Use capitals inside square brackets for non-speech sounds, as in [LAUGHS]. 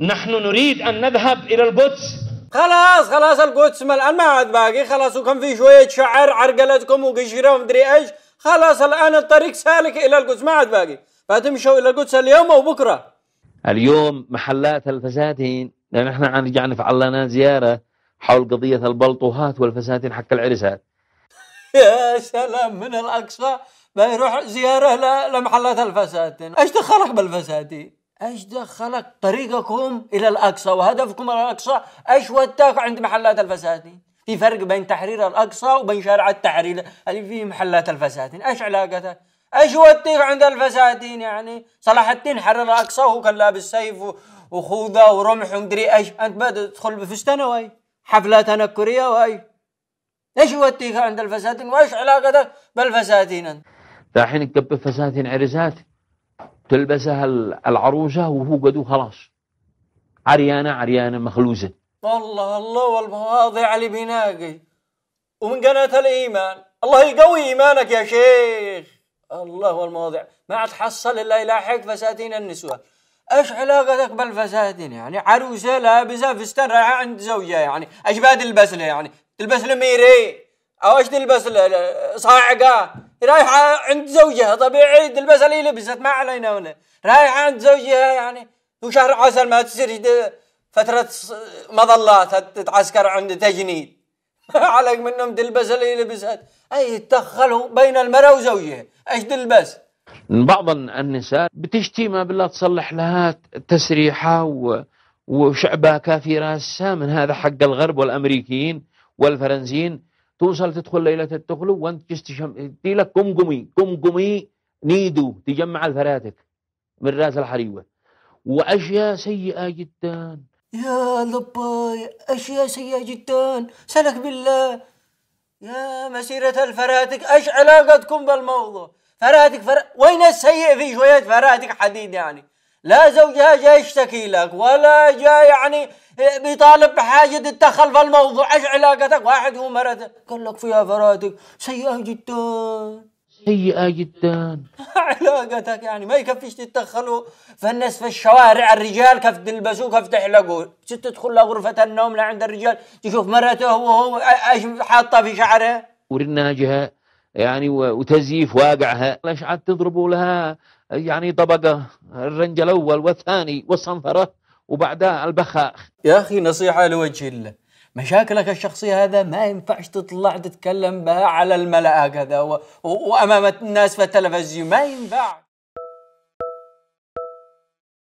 نحن نريد أن نذهب إلى القدس خلاص خلاص القدس ما الآن ما عاد باقي خلاص وكان في شوية شعر عرقلتكم وقشرة ومدري إيش خلاص الآن الطريق سالك إلى القدس ما عاد باقي فتمشوا إلى القدس اليوم أو بكرة اليوم محلات الفساتين لأن احنا رجعنا فعلنا زيارة حول قضية البلطوهات والفساتين حق العرسات [LAUGHS] يا سلام من الأقصى بيروح زيارة لمحلات الفساتين ايش دخلك بالفساتين ايش دخلك طريقكم إلى الأقصى وهدفكم إلى الأقصى أشود عند محلات الفساتين في فرق بين تحرير الأقصى وبين شارع التحرير اللي فيه محلات الفساتين إيش علاقتك ايش وديك عند الفساتين يعني صلاح الدين حرر الاقصى وهو كان لابس سيف وخوذه ورمح ومدري ايش انت ما تدخل بفستان واي حفله تنكريه واي ايش وديك عند الفساتين وايش علاقتك بالفساتين انت؟ دحين تقبل فساتين عريساتي تلبسها العروسة وهو قدو خلاص عريانة عريانة مخلوزة الله الله والمواضع اللي بناقي ومن قناة الإيمان الله يقوي إيمانك يا شيخ الله والمواضع ما عاد حصل إلا يلاحق فساتين النسوة ايش علاقتك بالفساتين يعني عروسه لابسه فستان رايحه عند زوجها يعني ايش بها تلبس له يعني تلبس له ميري ايش تلبس صاعقه رايحه عند زوجها طبيعي تلبس اللي لبست ما علينا هنا رايحه عند زوجها يعني وشهر عسل ما تصير فتره مظلات تتعسكر عند تجنيد [LAUGHS] عليك منهم تلبس اللي لبست اي تدخلوا بين المراه وزوجها ايش تلبس بعض النساء بتشتي ما بالله تصلح لها تسريحه و... وشعبها كافي راسها من هذا حق الغرب والامريكيين والفرنسيين توصل تدخل ليله التخلو وانت تشتي لك قمقمي قمقمي نيدو تجمع الفراتك من راس الحريوه واشياء سيئه جدا يا لباي اشياء سيئه جدا سلك بالله يا مسيره الفراتك ايش علاقتكم بالموضوع فراتك فر... وين السيء في شويه فراتك حديد يعني لا زوجها جاي يشتكي لك ولا جاي يعني بيطالب بحاجة تتدخل في الموضوع ايش علاقتك واحد هو ومرته قال لك فيها فراتك سيئة جدا سيئة جدا [LAUGHS] علاقتك يعني ما يكفيش تتدخلوا في الناس في الشوارع الرجال كيف تلبسوا كيف تحلقوا ست تدخل لغرفه النوم لعند الرجال تشوف مرته وهو ايش حاطة في شعره ورناجها يعني وتزييف واقعها ليش عاد تضربوا لها يعني طبقة الرنج الأول والثاني والصنفرة وبعدها البخاخ يا أخي نصيحة لوجه الله مشاكلك الشخصية هذا ما ينفعش تطلع تتكلم بها على الملأ هكذا و... وأمام الناس في التلفزيون ما ينفع